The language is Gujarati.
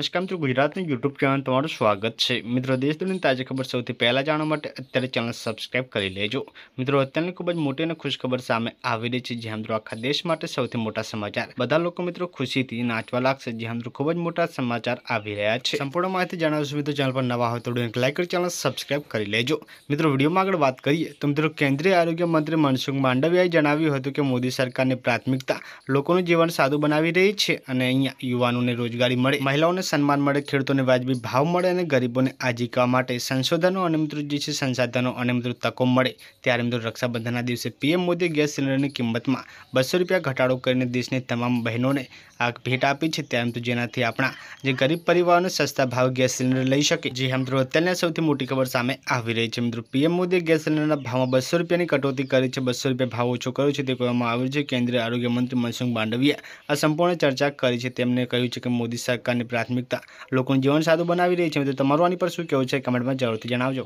મશકામ તો ગુજરાત ને YouTube ચેનલ તમારું સ્વાગત છે મિત્રો દેશ દન તાજેખબર સૌથી પહેલા જાણવા માટે અત્યારે ચેનલ સબ્સ્ક્રાઇબ કરી લેજો મિત્રો અત્યારે ખૂબ જ મોટી ને ખુશખબર સામે આવી રહી છે જે આમ તો આખા દેશ માટે સૌથી મોટો સમાચાર બધા લોકો મિત્રો ખુશી થી નાચવા લાગશે જે આમ તો ખૂબ જ મોટો સમાચાર આવી રહ્યા છે સંપૂર્ણ માહિતી જાણવા સુવિધા ચેનલ પર નવા હો તો લાઈક કરી ચેનલ સબ્સ્ક્રાઇબ કરી લેજો મિત્રો વિડિયો માં આગળ વાત કરીએ તો મિત્રો કેન્દ્રીય આરોગ્ય મંત્રી મનસુખ માંડવએ જણાવીયું હતું કે મોદી સરકારે પ્રાથમિકતા લોકો નું જીવન સાદું બનાવી રહી છે અને અહીંયા યુવાનોને રોજગારી મળે મહિલાઓ સન્માન મળે ખેડૂતોને વાજબી ભાવ મળે અને ગરીબોને આજીવિકા માટે સંશોધનો અને મિત્રો જે છે સંસાધનો અને મિત્રો તકો મળે ત્યારે મિત્રો રક્ષાબંધનના દિવસે પીએમ મોદીએ ગેસ સિલિન્ડરની કિંમતમાં બસો રૂપિયા ઘટાડો કરીને દેશની તમામ બહેનોને આ ભેટ આપી છે ત્યારે મિત્રો જેનાથી આપણા જે ગરીબ પરિવારોને સસ્તા ભાવ ગેસ સિલિન્ડર લઈ શકે જે મિત્રો અત્યારની સૌથી મોટી ખબર સામે આવી રહી છે મિત્રો પીએમ મોદીએ ગેસ સિલિન્ડરના ભાવમાં બસો રૂપિયાની કટોતી કરી છે બસો રૂપિયા ભાવ ઓછો કર્યો છે તે કહેવામાં આવ્યું છે કેન્દ્રીય આરોગ્ય મંત્રી મનસુખ માંડવિયા આ સંપૂર્ણ ચર્ચા કરી છે તેમણે કહ્યું છે કે મોદી સરકારની પ્રાથમિક ધાર્મિકતા લોકોનું જીવન સાદું બનાવી રહી છે તો તમારું આની પર શું કહેવું છે કમેન્ટમાં જરૂરથી જણાવજો